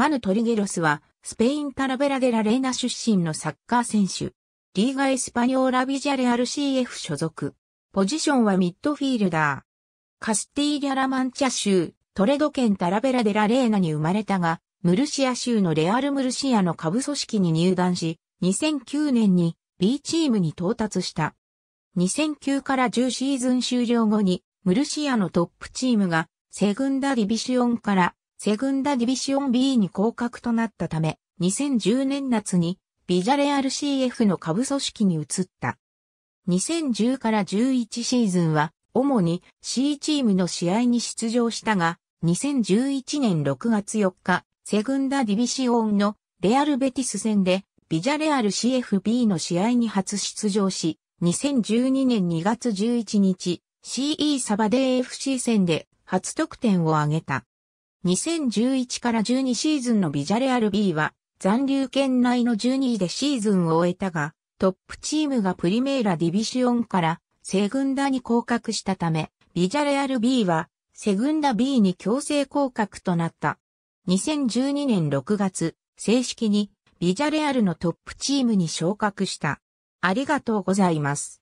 マヌ・トリゲロスは、スペイン・タラベラ・デラ・レーナ出身のサッカー選手。リーガ・エスパニョーラ・ビジャレアル CF 所属。ポジションはミッドフィールダー。カスティーリャ・ラ・マンチャ州、トレド県タラベラ・デラ・レーナに生まれたが、ムルシア州のレアル・ムルシアの下部組織に入団し、2009年に B チームに到達した。2009から10シーズン終了後に、ムルシアのトップチームが、セグンダ・ディビシオンからセグンダディビシオン B に降格となったため、2010年夏にビジャレアル CF の下部組織に移った。2010から11シーズンは、主に C チームの試合に出場したが、2011年6月4日、セグンダディビシオンのレアルベティス戦で、ビジャレアル CFB の試合に初出場し、2012年2月11日、CE サバデー FC 戦で初得点を挙げた。2011から12シーズンのビジャレアル B は残留圏内の12位でシーズンを終えたが、トップチームがプリメーラディビシオンからセグンダに降格したため、ビジャレアル B はセグンダ B に強制降格となった。2012年6月、正式にビジャレアルのトップチームに昇格した。ありがとうございます。